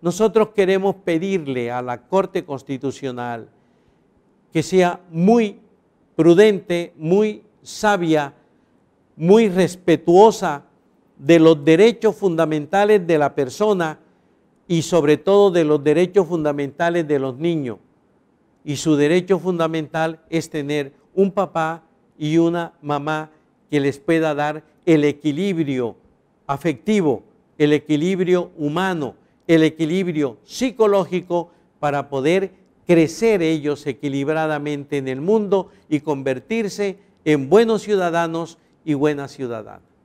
Nosotros queremos pedirle a la Corte Constitucional que sea muy prudente, muy sabia, muy respetuosa de los derechos fundamentales de la persona y sobre todo de los derechos fundamentales de los niños. Y su derecho fundamental es tener un papá y una mamá que les pueda dar el equilibrio afectivo, el equilibrio humano, el equilibrio psicológico para poder crecer ellos equilibradamente en el mundo y convertirse en buenos ciudadanos y buenas ciudadanas.